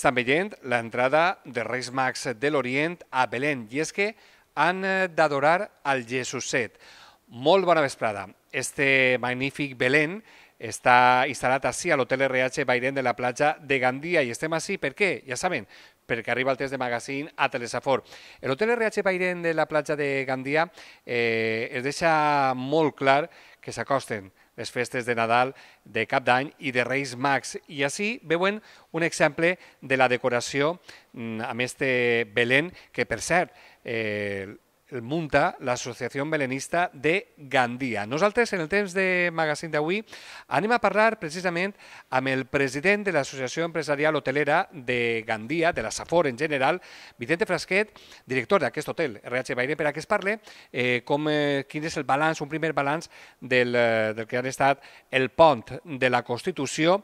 estan veient l'entrada de Reis Max de l'Orient a Belén i és que han eh, d'adorar al Jesuset. Molt bona vesprada. Este magnífic Belén està instal·lat així a l'hotel RH Bairent de la platja de Gandia i estem així, per què? Ja saben, perquè arriba el test de magazín a Telesafor. L'hotel RH Bairent de la platja de Gandia eh, es deixa molt clar que s'acosten les festes de Nadal, de Cap d'Any i de Reis Max. I així veuen un exemple de la decoració mm, amb este Belén, que per cert, eh, el munta l'Associació Belenista de Gandia. Nosaltres, en el temps de magazín d'avui, anem a parlar precisament amb el president de l'Associació Empresarial Hotelera de Gandia, de la Safor en general, Vicente Frasquet, director d'aquest hotel, RH Baire, per a què es parle eh, com, eh, quin és el balanç, un primer balanç del, eh, del que han estat el pont de la Constitució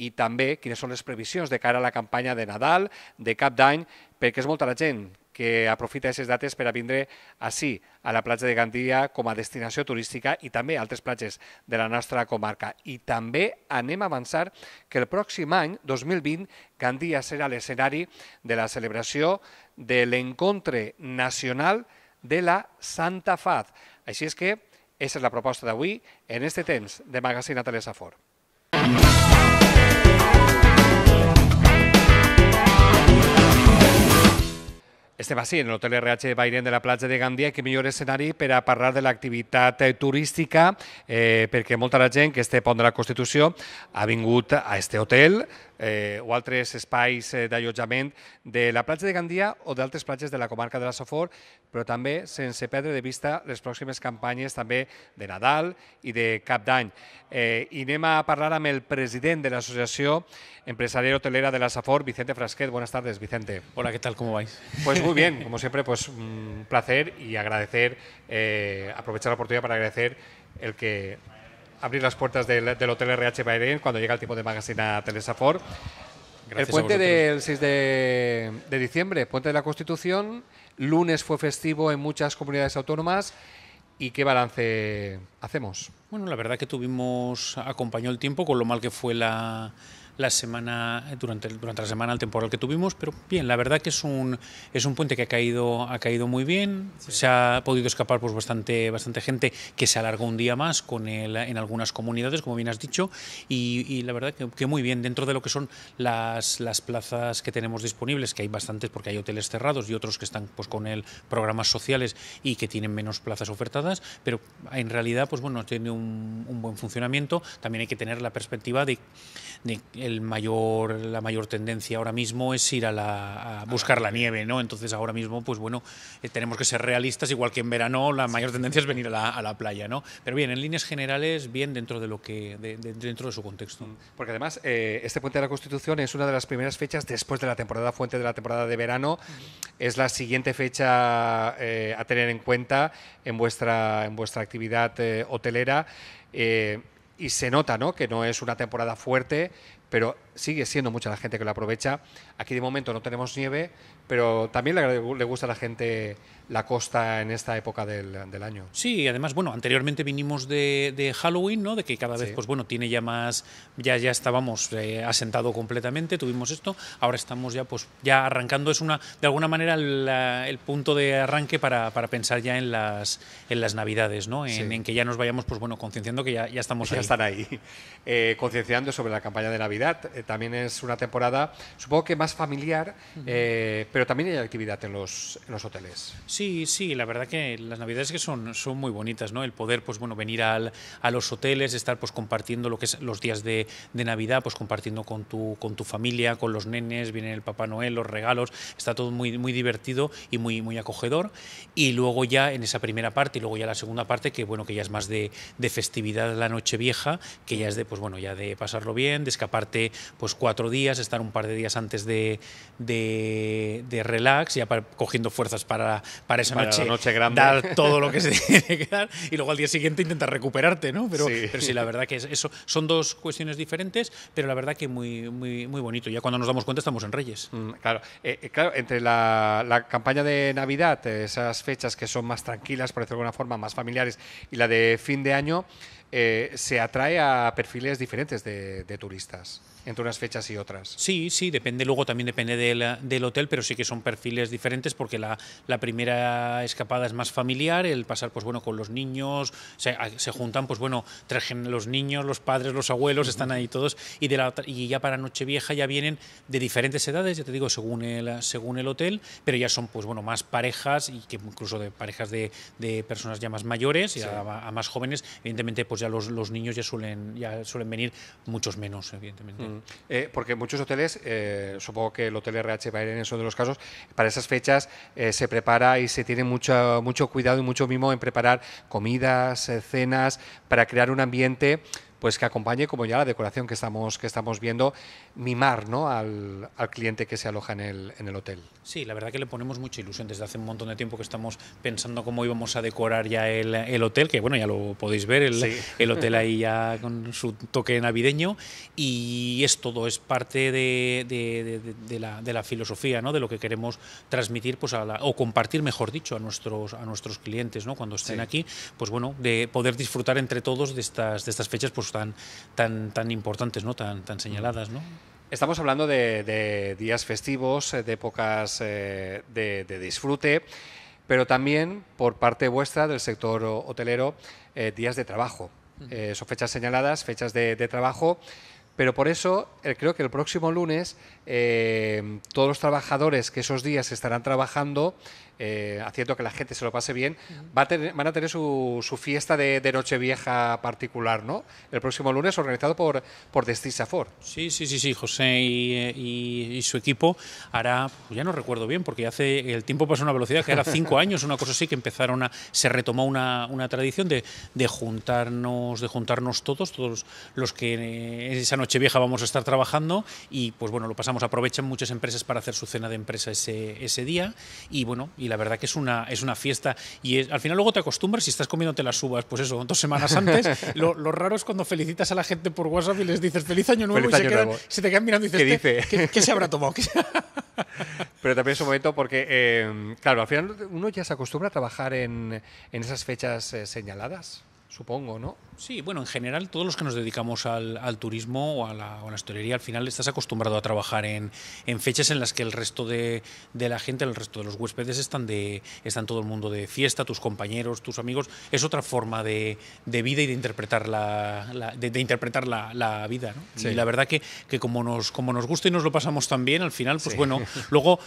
i també quines són les previsions de cara a la campanya de Nadal, de cap d'any, perquè és molta la gent que aprofita aquestes dates per a vindre així, a la platja de Gandia, com a destinació turística i també a altres platges de la nostra comarca. I també anem a avançar que el pròxim any, 2020, Gandia serà l'escenari de la celebració de l'encontre nacional de la Santa Faz. Així és que aquesta és la proposta d'avui en este temps de Magazine a Telesafor. Mm -hmm. Estem així, en l'Hotel RH Bairén de la platja de Gandia, que millor escenari per a parlar de l'activitat eh, turística, eh, perquè molta la gent que este pont de la Constitució ha vingut a este hotel, eh, o altres espais de eh, d'allotjament de la platja de Gandía o de d'altres platges de la comarca de la Sofor, pero también, sense perdre de vista las próximas campañas también de Nadal y de Cap d'Any. Eh, I a parlar amb el presidente de Asociación empresarial Hotelera de la Safor, Vicente Frasquet. Buenas tardes, Vicente. Hola, ¿qué tal? ¿Cómo vais? Pues muy bien, como siempre, pues mm, un placer y agradecer, eh, aprovechar la oportunidad para agradecer el que abrir las puertas del, Hotel RH Bahrein cuando llega el tipo de magazine a Telesafor. el puente del 6 de, de diciembre, puente de la Constitución, lunes fue festivo en muchas comunidades autónomas. ¿Y qué balance hacemos? Bueno, la verdad que tuvimos, acompañó el tiempo con lo mal que fue la, la semana, eh, durante, durante la semana, el temporal que tuvimos, pero bien, la verdad que es un, es un puente que ha caído, ha caído muy bien, se ha podido escapar pues, bastante, bastante gente que se alargó un día más con el, en algunas comunidades, como bien has dicho, y, la verdad que, muy bien, dentro de lo que son las, las plazas que tenemos disponibles, que hay bastantes porque hay hoteles cerrados y otros que están pues, con el programas sociales y que tienen menos plazas ofertadas, pero en realidad pues, bueno, tiene un, buen funcionamiento, también hay que tener la perspectiva de, la mayor tendencia ahora mismo es ir a, buscar la nieve, ¿no? Entonces ahora mismo, pues bueno, eh, tenemos que ser realistas, igual que en verano la mayor tendencia es venir a la, playa, ¿no? Pero bien, en líneas generales, bien dentro de lo que, dentro de su contexto. Mm, porque además, eh, este puente de la Constitución es una de las primeras fechas después de la temporada fuente de la temporada de verano. Es la siguiente fecha eh, a tener en cuenta en vuestra, en vuestra actividad hotelera. Eh, y se nota, ¿no? Que no es una temporada fuerte, pero sigue siendo mucha la gente que lo aprovecha. Aquí de momento no tenemos nieve, pero también le, le gusta a la gente la costa en esta época del, año. Sí, además, bueno, anteriormente vinimos de, Halloween, ¿no? De que cada vez, pues bueno, tiene ya más, ya, ya estábamos eh, asentado completamente, tuvimos esto, ahora estamos ya, pues ya arrancando, es una, de alguna manera, el punto de arranque para, pensar ya en las, en las navidades, ¿no? En, que ya nos vayamos, pues bueno, concienciando que ya, estamos ahí. Ya están ahí, eh, concienciando sobre la campaña de Navidad. Eh, también es una temporada, supongo que más familiar, pero también hay actividad en los, en los hoteles. Sí. Sí, sí, la verdad que las navidades que son, son muy bonitas, ¿no? El poder, pues bueno, venir al, a los hoteles, estar pues compartiendo lo que es los días de, Navidad, pues compartiendo con tu, con tu familia, con los nenes, viene el Papá Noel, los regalos, está todo muy, muy divertido y muy, muy acogedor. Y luego ya en esa primera parte y luego ya la segunda parte, que bueno, que ya es más de, de festividad la noche vieja, que ya es de, pues bueno, ya de pasarlo bien, de escaparte pues cuatro días, estar un par de días antes de, relax, ya cogiendo fuerzas para para esa noche, grande. dar todo lo que se tiene que dar y luego al día siguiente intentar recuperarte, ¿no? Pero sí, la verdad que es eso son dos cuestiones diferentes, pero la verdad que muy, muy, muy bonito. Ya cuando nos damos cuenta estamos en Reyes. Mm, claro, eh, eh, claro, entre la, campaña de Navidad, eh, esas fechas que son más tranquilas, por decirlo de alguna forma, más familiares, y la de fin de año, se atrae a perfiles diferentes de, de turistas entre unas fechas y otras. Sí, sí, depende, luego también depende del, hotel, pero sí que son perfiles diferentes porque la, la, primera escapada es más familiar, el pasar, pues bueno, con los niños, se, se juntan, pues bueno, trajen los niños, los padres, los abuelos, están ahí todos, y, de la, y ya para Nochevieja ya vienen de diferentes edades, ya te digo, según el, según el hotel, pero ya son, pues bueno, más parejas, y que incluso de parejas de, de personas ya más mayores y a, más jóvenes, evidentemente, pues ya los, los niños ya suelen, ya suelen venir muchos menos, evidentemente. Eh, porque muchos hoteles, eh, supongo que el Hotel RH va a uno en de los casos, para esas fechas eh, se prepara y se tiene mucho, mucho cuidado y mucho mimo en preparar comidas, cenas, para crear un ambiente pues que acompañe como ya la decoración que estamos, que estamos viendo, mimar ¿no? al, cliente que se aloja en el, hotel. Sí, la verdad que le ponemos mucha ilusión. Desde hace un montón de tiempo que estamos pensando cómo íbamos a decorar ya el, hotel, que bueno, ya lo podéis ver, el, hotel ahí ya con su toque navideño. Y es todo, es parte de, la, filosofía, ¿no? de lo que queremos transmitir pues, o compartir, mejor dicho, a nuestros, a nuestros clientes ¿no? cuando estén aquí. Pues bueno, de poder disfrutar entre todos de estas, de estas fechas, pues, tan, tan, tan importantes, ¿no? tan, tan señaladas. Estamos hablando de, días festivos, eh, de épocas eh, de, disfrute pero también por parte vuestra del sector hotelero eh, días de trabajo. son fechas señaladas, fechas de, trabajo, pero por eso creo que el próximo lunes todos los trabajadores que esos días estarán trabajando eh, haciendo que la gente se lo pase bien, va a tener, van a tener su, su fiesta de, de, Nochevieja particular, ¿no? El próximo lunes organizado por, por Destisa Sí, sí, sí, sí, José y, eh, su equipo hará, pues ya no recuerdo bien, porque hace el tiempo pasó a una velocidad que era cinco años, una cosa así, que empezaron a, se retomó una, una tradición de, de, juntarnos, de juntarnos todos, todos los que en esa Nochevieja vamos a estar trabajando y pues bueno, lo pasamos, aprovechan muchas empresas para hacer su cena de empresa ese, ese día y bueno, y la verdad que es una, es una fiesta. Y al final luego te acostumbras si estás comiéndote las uvas, pues eso, dos semanas antes. lo, raro es cuando felicitas a la gente por WhatsApp y les dices feliz año nuevo y se, te quedan mirando y dices, ¿qué, se habrá tomado? Pero también es un momento porque, eh, claro, al final uno ya se acostumbra a trabajar en, esas fechas eh, señaladas supongo, ¿no? Sí, bueno, en general todos los que nos dedicamos al, turismo o a, la, o la, hostelería, al final estás acostumbrado a trabajar en, en fechas en las que el resto de, la gente, el resto de los huéspedes están, de, están todo el mundo de fiesta, tus compañeros, tus amigos. Es otra forma de, de vida y de interpretar la, de, interpretar la, vida, ¿no? Y la verdad que, que, como, nos, como nos gusta y nos lo pasamos tan bien, al final, pues bueno, luego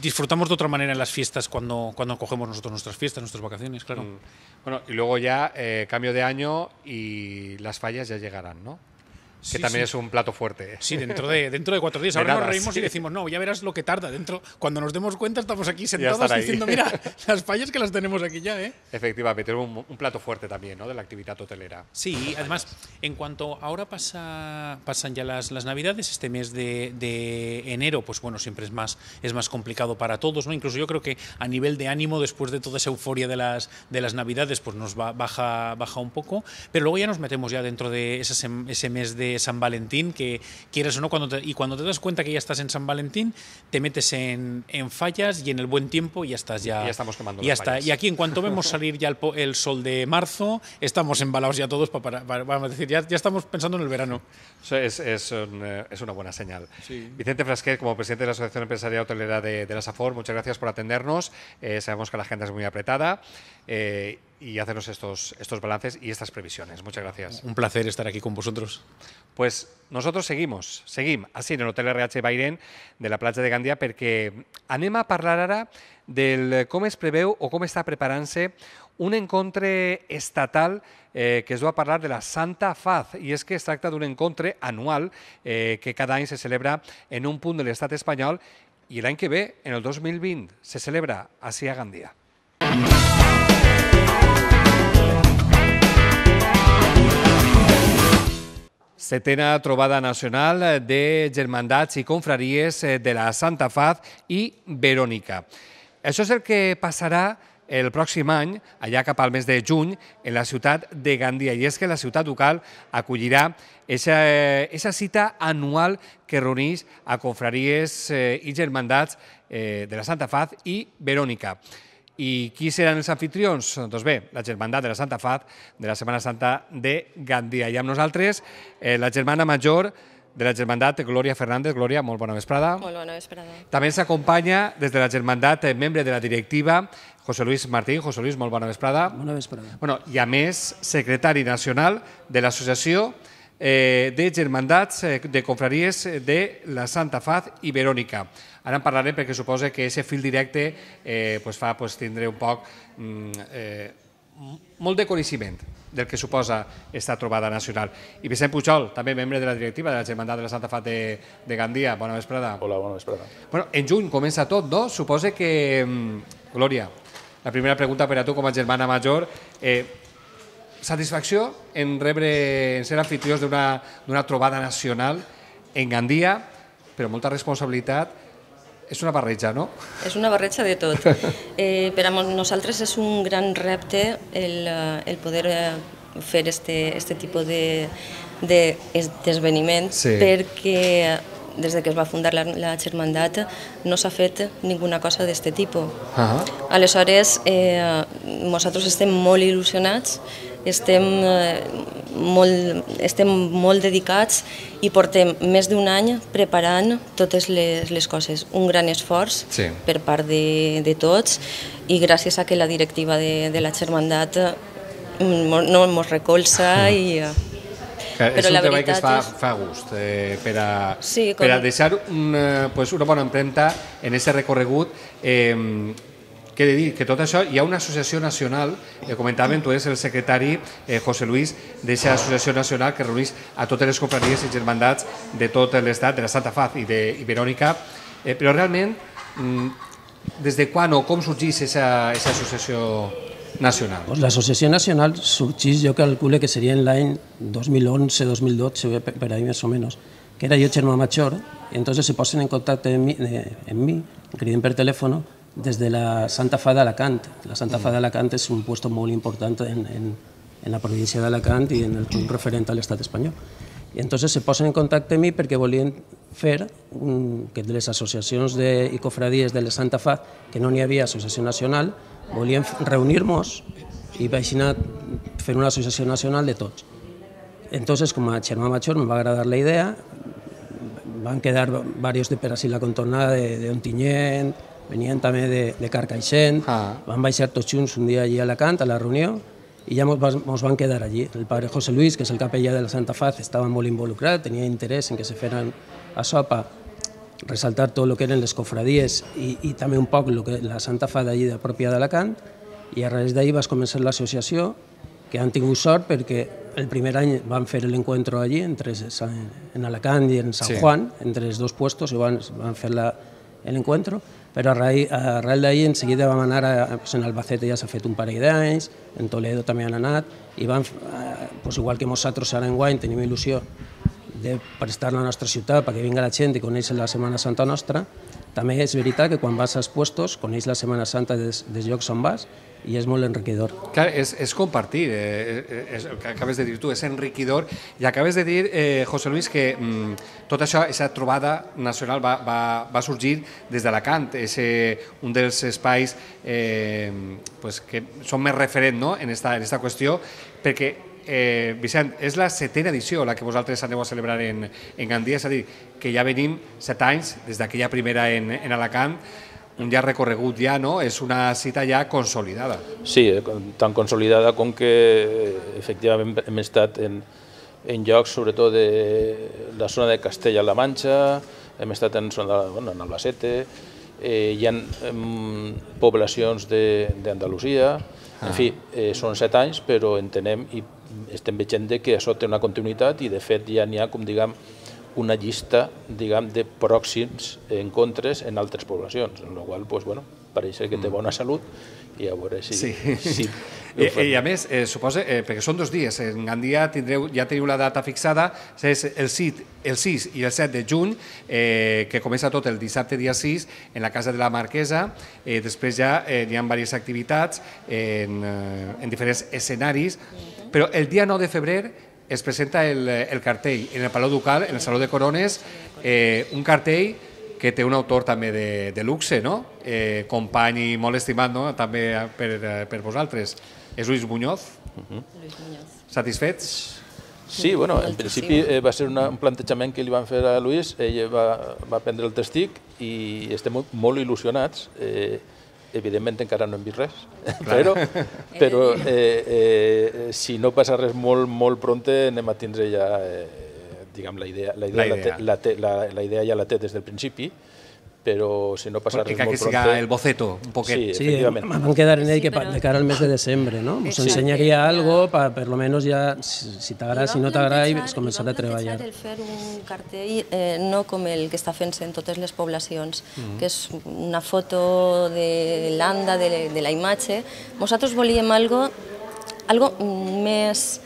disfrutamos de otra manera en las fiestas cuando, cuando cogemos nosotros nuestras fiestas, nuestras vacaciones, claro. Mm. Bueno, y luego ya... Eh, cambio de año y las fallas ya llegarán, ¿no? que también es un plato fuerte. ¿eh? Sí, dentro de, dentro de cuatro días. Ahora nos reímos y decimos, no, ya verás lo que tarda. Dentro, cuando nos demos cuenta, estamos aquí sentados diciendo, mira, las fallas que las tenemos aquí ya, ¿eh? Efectivamente, un, un plato fuerte también, ¿no? De la actividad hotelera. Sí, además, en cuanto ahora pasa, pasan ya las, las navidades, este mes de, enero, pues bueno, siempre es más, es más complicado para todos, ¿no? Incluso yo creo que a nivel de ánimo, después de toda esa euforia de las, de las navidades, pues nos baja, baja un poco. Pero luego ya nos metemos ya dentro de ese mes de San Valentín, que quieres o no, cuando y cuando te das cuenta que ya estás en San Valentín, te metes en, en fallas y en el buen tiempo y ya estás ya. estamos quemando. Ya Y aquí, en cuanto vemos salir ya el, sol de marzo, estamos embalados ya todos para, para, decir, ya, ya estamos pensando en el verano. Es, eh, es, una buena señal. Vicente Frasquet, como presidente de la Asociación Empresarial Hotelera de, la SAFOR, muchas gracias por atendernos. Eh, sabemos que la agenda es muy apretada eh, y hacernos estos, estos balances y estas previsiones. Muchas gracias. Un placer estar aquí con vosotros. Pues nosotros seguimos, seguimos, así en el Hotel RH Bairén de la Playa de Gandía, porque Anema hablará del cómo es preveo o cómo está preparándose un encontre estatal eh, que es va parlar de la Santa Faz, i és que es tracta d'un encontre anual eh, que cada any se celebra en un punt de l'estat espanyol i l'any que ve, en el 2020, se celebra a Sia Gandia. setena trobada nacional de germandats i confraries eh, de la Santa Faz i Verònica. Això és el que passarà el pròxim any, allà cap al mes de juny, en la ciutat de Gandia. I és que la ciutat local acollirà aquesta cita anual que reuneix a confraries eh, i germandats eh, de la Santa Faz i Verònica. I qui seran els anfitrions? Doncs bé, la germandat de la Santa Faz de la Setmana Santa de Gandia. I amb nosaltres, eh, la germana major de la Germandat, Glòria Fernández. Glòria, molt bona vesprada. Molt bona vesprada. També s'acompanya des de la Germandat, eh, membre de la directiva, José Luis Martín. José Luis, molt bona vesprada. Bona vesprada. Bueno, I a més, secretari nacional de l'Associació eh, de Germandats eh, de Confraries de la Santa Faz i Verònica. Ara en parlarem perquè suposa que aquest fil directe eh, pues fa, pues, tindré un poc mm, eh, molt de coneixement del que suposa esta trobada nacional. I Vicent Pujol, també membre de la directiva de la Germandat de la Santa Fat de, de Gandia. Bona vesprada. Hola, bona vesprada. Bueno, en juny comença tot, no? Suposa que... Mm, Glòria, la primera pregunta per a tu com a germana major. Eh, satisfacció en rebre, en ser anfitriós d'una trobada nacional en Gandia, però molta responsabilitat. És una barreja, no? És una barreja de tot. Eh, per a nosaltres és un gran repte el, eh, el poder eh, fer este, este tipos de, de, d'esveniments sí. perquè des que es va fundar la, la Germandat no s'ha fet ninguna cosa d'aquest tipus. Uh ah. -huh. Aleshores, eh, nosaltres estem molt il·lusionats, estem, eh, molt, estem molt dedicats i portem més d'un any preparant totes les, les coses. Un gran esforç sí. per part de, de tots i gràcies a que la directiva de, de la Germandat mm, no ens recolza i... Eh, Clar, però és un treball que es fa, és... fa gust eh, per, a, sí, com... per a deixar una, eh, pues, una bona empremta en aquest recorregut eh, que he de dir que tot això, hi ha una associació nacional, eh, comentàvem, tu és el secretari, eh, José Luis, d'aquesta associació nacional que reuneix a totes les companyies i germandats de tot l'estat, de la Santa Faz i de i Verònica, eh, però realment, mm, des de quan o com sorgís aquesta associació nacional. Pues asociación Nacional chis yo calculé que sería en en 2011-2012, pero ahí más o menos, que era jo germà major, entonces se posen en contacto en eh, mí, criden per teléfono desde la Santa de Alacante La Santa de Alacante es un puesto muy importante en, en, provincia de Alacante y en el punt referent a l'estat espanyol. entonces se posen en contacto en mí porque volien fer que de les associacions de, i de la Santa Fa, que no ni había asociación nacional, volíem reunir-nos i vaig anar fent una associació nacional de tots. Entonces, com a germà major, em va agradar la idea, van quedar varios de per així la contornada de, de Ontinyent, venien també de, de Carcaixent, ah. van baixar tots junts un dia allí a Alacant, a la reunió, i ja mos, mos van quedar allí. El pare José Luis, que és el capellà de la Santa Faz, estava molt involucrat, tenia interès en que se feren a sopa resaltar tot el que eren les cofradies i, i també un poc lo que la Santa Fa d'allí de pròpia d'Alacant i a raíz d'ahir vas començar l'associació que han tingut sort perquè el primer any van fer l'encuentro allí entre San, en Alacant i en San sí. Juan, entre els dos puestos, i van, van fer l'encuentro, però a raíz, a raíz d'ahir en seguida vam anar, a, pues, en Albacete ja s'ha fet un parell d'anys, en Toledo també han anat, i van, eh, pues, igual que nosaltres ara en guany tenim il·lusió de prestar la nostra ciutat perquè vinga la gent i coneix la Setmana Santa nostra, també és veritat que quan vas als puestos coneix la Setmana Santa des, des llocs on vas i és molt enriquidor. Clar, és, és compartir, eh, eh és, que acabes de dir tu, és enriquidor. I acabes de dir, eh, José Luis, que mm, tot això, aquesta trobada nacional va, va, va sorgir des d'Alacant, és eh, un dels espais eh, pues, que són més referent no? en, esta, en esta qüestió, perquè eh, Vicent, és la setena edició la que vosaltres aneu a celebrar en, en Gandia, és a dir, que ja venim set anys des d'aquella primera en, en Alacant, un llarg recorregut ja, no? És una cita ja consolidada. Sí, eh, tan consolidada com que eh, efectivament hem estat en, en llocs, sobretot de la zona de Castella-La Manxa, hem estat en zona de, bueno, en Albacete, eh, hi ha em, poblacions d'Andalusia, ah. en fi, eh, són set anys, però entenem i estem veient que això té una continuïtat i de fet ja n'hi ha, com diguem, una llista diguem, de pròxims encontres en altres poblacions, en la qual cosa, pues, bueno, pareix que té mm. bona salut i a veure si, sí. si, i, eh, I eh, a més, eh, suposa, eh, perquè són dos dies, en Gandia tindreu, ja teniu la data fixada, és el 6, el 6 i el 7 de juny, eh, que comença tot el dissabte dia 6 en la Casa de la Marquesa, eh, després ja eh, hi ha diverses activitats en, eh, en diferents escenaris, però el dia 9 de febrer es presenta el, el cartell en el Palau Ducal, en el Saló de Corones, eh, un cartell que té un autor també de, de luxe, no? Eh, company i molt estimat no? també per, eh, per vosaltres. És Luis Muñoz. Uh mhm. -huh. Luis Muñoz. Satisfets? Sí, bueno, en principi eh, va ser una, un plantejament que li van fer a Luis, ell va, va prendre el testic i estem molt, molt il·lusionats. Eh, evidentment encara no hem vist res, però, però eh eh. eh, eh, si no passa res molt, molt prompte anem a tindre ja eh, diguem, la idea, la idea, la idea. La, te, la, te, la, la idea ja la té des del principi, però si no passar res molt pronto... Que siga el boceto, un poquet. Sí, sí efectivament. Vam quedar en ell que de cara al mes de desembre, no? Ens ensenyaria algo, pa, per lo menos ja, si, si t'agrada, si no t'agrada, es començarà a treballar. el fer un cartell eh, no com el que està fent-se en totes les poblacions, mm -hmm. que és una foto de l'anda, de, de la imatge. Nosaltres volíem algo, algo més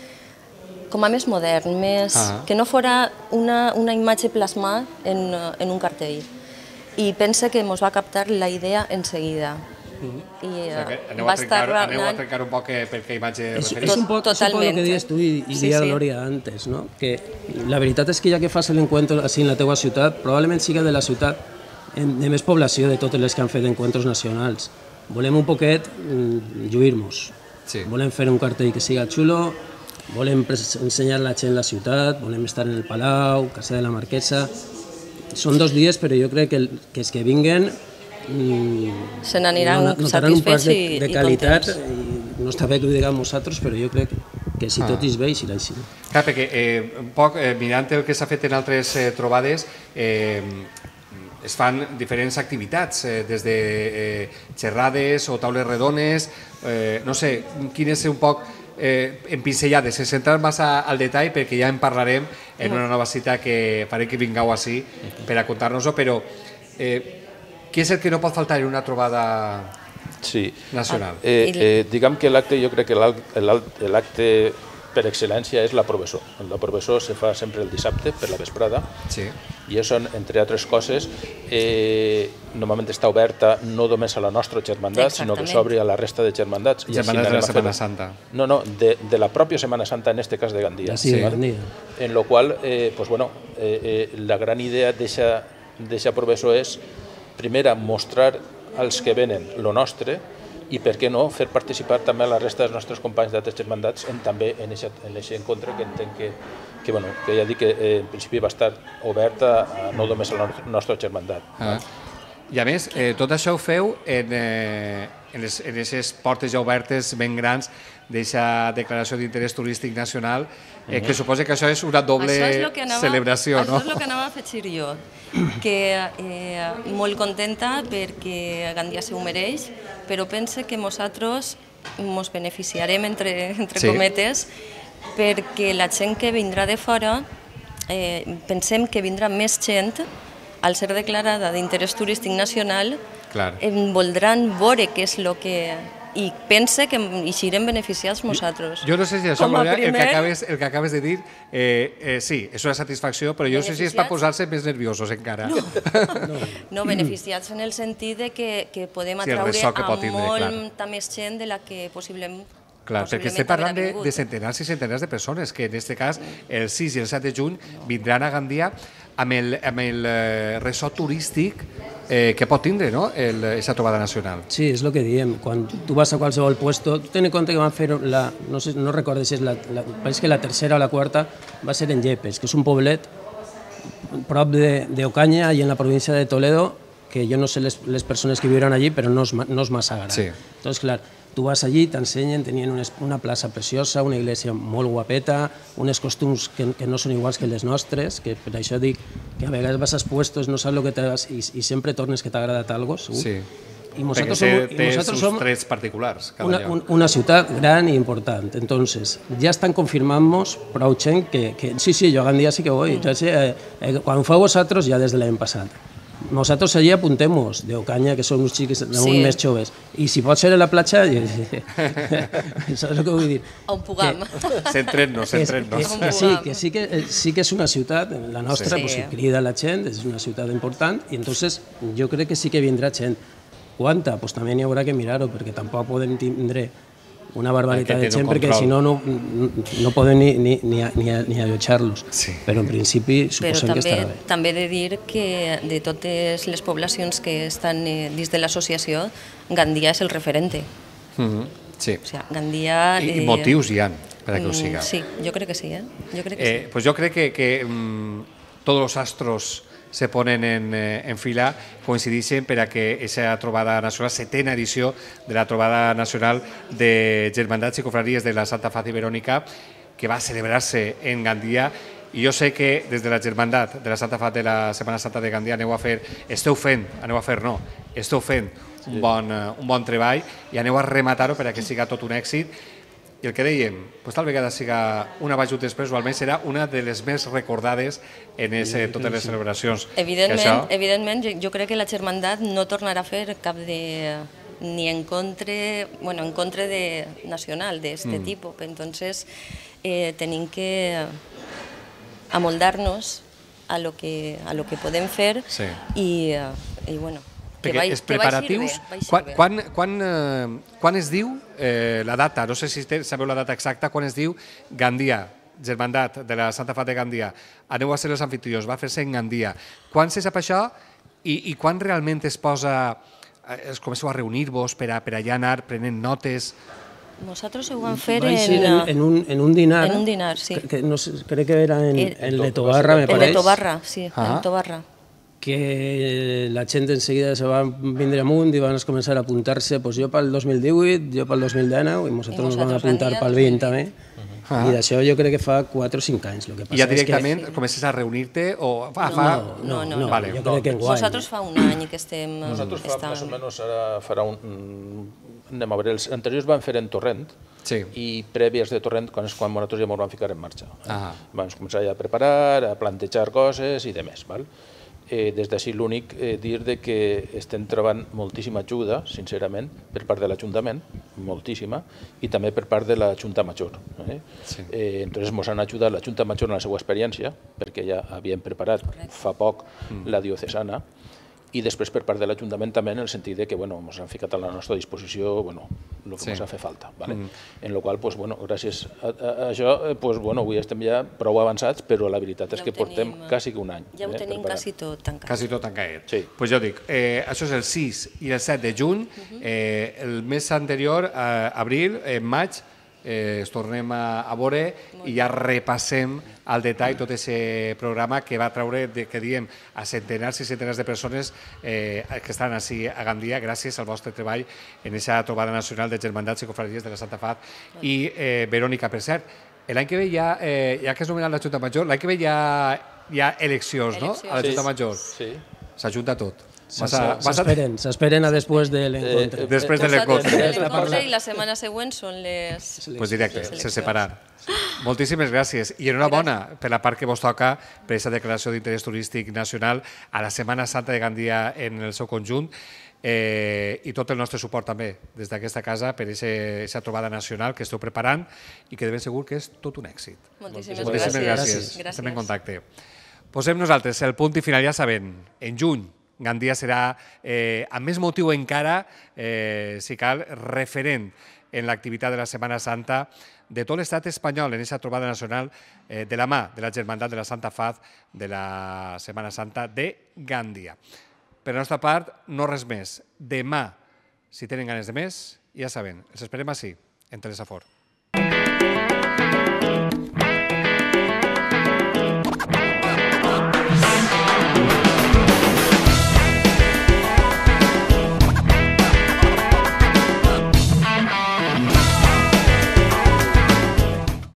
com a més modern, més, ah. que no fora una, una imatge plasmada en, en un cartell. I pensa que ens va captar la idea en seguida. Mm. Mm-hmm. I, o sigui eh, aneu, va a trencar, estar aneu a trencar un poc què eh, imatge és, És un poc el que dius tu i, i sí, sí. antes, no? que la veritat és que ja que fas l'encuentro així en la teua ciutat, probablement siga de la ciutat en, de més població de totes les que han fet encuentros nacionals. Volem un poquet mm, lluir-nos. Sí. Volem fer un cartell que siga xulo, Volem ensenyar la gent la ciutat, volem estar en el Palau, Casa de la Marquesa... Són dos dies, però jo crec que, el, que els que vinguen mm, se n'aniran no, satisfets i pas de, de qualitat i, no està bé que ho diguem nosaltres però jo crec que si ah. tot és bé i serà així Clar, perquè eh, un poc eh, mirant el que s'ha fet en altres eh, trobades eh, es fan diferents activitats, eh, des de eh, xerrades o taules redones, eh, no sé, quin és un poc eh, en pincellades, sense centrar més a, al detall perquè ja en parlarem en una nova cita que faré que vingueu així per a contar-nos-ho, però eh, què és el que no pot faltar en una trobada sí. nacional? Ah, eh, eh, diguem que l'acte, jo crec que l'acte per excel·lència és la professor. La professor se fa sempre el dissabte per la vesprada sí. i és on, entre altres coses, eh, normalment està oberta no només a la nostra germandat, sinó que s'obre a la resta de germandats. I germandats de la Setmana Santa. No, no, de, de la pròpia Setmana Santa, en este cas de Gandia. Sí, sí. Gandia. En lo qual, eh, pues bueno, eh, eh, la gran idea d'eixa professor és, primera, mostrar als que venen lo nostre, i per què no fer participar també la resta dels nostres companys d'altres mandats en, també en aquest encontre que entenc que, que, bueno, que ja dic que eh, en principi va estar oberta a, no només al nostre germandat. Ah. I a més, eh, tot això ho feu en, eh, en, les, en aquestes portes ja obertes ben grans d'aquesta declaració d'interès turístic nacional, eh, que suposa que això és una doble és anava, celebració, això no? és el que anava a afegir jo, que eh, molt contenta perquè Gandia se ho mereix, però pense que nosaltres ens beneficiarem, entre, entre sí. cometes, perquè la gent que vindrà de fora, eh, pensem que vindrà més gent al ser declarada d'interès turístic nacional, Clar. Eh, voldran veure què és el que, i pensa que eixirem beneficiats nosaltres. Jo no sé si això, Maria, primer... el, que acabes, el que acabes de dir, eh, eh, sí, és una satisfacció, però jo no sé si és per posar-se més nerviosos encara. No. no. no, mm. beneficiats en el sentit de que, que podem atraure sí, que a molta més gent de la que possiblement Clar, perquè estem parlant de, de centenars i centenars de persones que en aquest cas el 6 i el 7 de juny vindran a Gandia amb el, amb el eh, ressò turístic eh, que pot tindre no? el, esa trobada nacional. Sí, és el que diem. Quan tu vas a qualsevol puesto, tu ten en compte que van fer, la, no, sé, no recordes si és la, la, que la tercera o la quarta va ser en Yepes, que és un poblet prop de, de Ocaña i en la província de Toledo, que jo no sé les, les persones que viuran allí, però no és, no és massa gran. Sí. Entonces, clar, Tu vas allí, t'ensenyen, tenien una, una plaça preciosa, una iglesia molt guapeta, uns costums que, que no són iguals que les nostres, que per això dic que a vegades vas als puestos, no saps el que t'agrada i, i sempre tornes que t'ha agradat alguna cosa, segur. Sí. I nosaltres té, som, té nosaltres som trets particulars. Cada una, lloc. una ciutat gran i important. Entonces, ja estan confirmant-nos prou gent que, que sí, sí, jo a Gandia sí que vull. Mm. Eh, eh, quan ho feu vosaltres ja des de l'any passat. Nosotros allí apuntemos de Ocaña, que som uns xics de sí. més joves. I si pot ser a la platja... Saps el que vull dir? On puguem. Centrem-nos, centrem-nos. sí, que sí que, sí que és una ciutat, la nostra, sí. pues, crida la gent, és una ciutat important, i entonces jo crec que sí que vindrà gent. Quanta? Pues també n'hi haurà que mirar-ho, perquè tampoc podem tindre una barbaritat de gent perquè si no no, no poden ni, ni, ni, ni, ni allotjar-los. Sí. Però en principi suposem també, que estarà bé. També de dir que de totes les poblacions que estan eh, dins de l'associació, Gandia és el referente. Mm -hmm. Sí. O sea, Gandia... I, eh, I motius hi ha que ho mm, siga. Sí, jo crec que sí, eh? Jo crec que eh, sí. Pues jo crec que, que mmm, tots els astros se ponen en, eh, en fila, coincidixen per a que aquesta trobada nacional, setena edició de la trobada nacional de Germandats i Cofraries de la Santa Faz Verònica, que va celebrar-se en Gandia i jo sé que des de la Germandat de la Santa Fat de la Setmana Santa de Gandia aneu a fer, esteu fent, aneu a fer no, esteu fent un bon, eh, un bon treball i aneu a rematar-ho perquè siga tot un èxit i el que dèiem, pues, tal vegada siga una baixa després o almenys serà una de les més recordades en ese, totes les celebracions. Evidentment, això... evidentment jo, crec que la germandat no tornarà a fer cap de ni en contra, bueno, en contra de nacional d'aquest mm. tipus. Entonces, eh, tenim que amoldar-nos a lo que, a lo que podem fer sí. i, eh, i bueno, perquè vai, els preparatius... bé, quan, quan, quan, eh, quan es diu eh, la data, no sé si sabeu la data exacta, quan es diu Gandia, germandat de la Santa Fat de Gandia, aneu a ser els anfitrions, va fer-se en Gandia. Quan se sap això i, i quan realment es posa... Eh, es comenceu a reunir-vos per, a, per allà anar prenent notes... Nosaltres ho vam fer en, en, en, un, en un dinar. En un dinar, sí. Que, que no sé, crec que era en, en, en Letobarra, me pareix. En Letobarra, sí, ah. en Letobarra que la gent enseguida se va vindre amunt i van començar a apuntar-se pues, jo pel 2018, jo pel 2019 i nosaltres ens vam apuntar pel 20 també. Ah. I d'això jo crec que fa 4 o 5 anys. Lo que passa I ja directament que... comences a reunir-te o ah, no, fa... No, no, no, no, vale. jo crec que enguany. Nosaltres fa un any que estem... Nosaltres fa eh, més o menys ara farà un... Anem a veure, els anteriors van fer en Torrent, Sí. i prèvies de Torrent, quan és quan nosaltres ja ens vam ficar en marxa. Ah. Vam començar ja a preparar, a plantejar coses i de més. Val? eh, des d'ací l'únic eh, dir de que estem trobant moltíssima ajuda, sincerament, per part de l'Ajuntament, moltíssima, i també per part de la Junta Major. Eh? Sí. Eh, entonces, ens han ajudat la Junta Major en la seva experiència, perquè ja havien preparat fa poc mm. la diocesana, i després per part de l'Ajuntament també en el sentit de que bueno, ens han ficat a la nostra disposició bueno, el que sí. ens ha fet falta. Vale? Mm. En la qual pues, bueno, gràcies a, a, a això eh, pues, bueno, avui estem ja prou avançats, però la veritat és que portem tenim, eh? quasi que un any. Ja ho eh, tenim quasi tot tancat. Quasi tot tancat. Sí. Pues jo dic, eh, això és el 6 i el 7 de juny, mhm. eh, el mes anterior, eh, abril, en maig, eh, es tornem a, a veure i ja repassem al detall tot aquest programa que va traure, de, que diem, a centenars i centenars de persones eh, que estan així a Gandia gràcies al vostre treball en aquesta trobada nacional de Germandats i cofraries de la Santa Fat i eh, Verònica, per cert, l'any que ve ja, eh, ja que és nomenat la Junta Major, l'any que ve ja hi ha eleccions, eleccions. no? A la Junta Major. Sí. S'ajunta sí. tot. S'esperen, a... s'esperen a després de l'encontre. Eh, després de l'encontre. L'encontre i la setmana següent són les... Pues directe, se separar. Moltíssimes gràcies. I enhorabona bona per la part que vos toca per aquesta declaració d'interès turístic nacional a la Setmana Santa de Gandia en el seu conjunt eh, i tot el nostre suport també des d'aquesta casa per aquesta trobada nacional que esteu preparant i que de ben segur que és tot un èxit. Moltíssimes, Moltíssimes gràcies. gràcies. gràcies. Estem en contacte. Posem nosaltres el punt i final, ja sabent, en juny Gandia serà, eh, amb més motiu encara, eh, si cal, referent en l'activitat de la Setmana Santa de tot l'estat espanyol en aquesta trobada nacional eh, de la mà de la Germandat de la Santa Faz de la Setmana Santa de Gandia. Per la nostra part, no res més. Demà, si tenen ganes de més, ja saben, els esperem així, en Telesafor.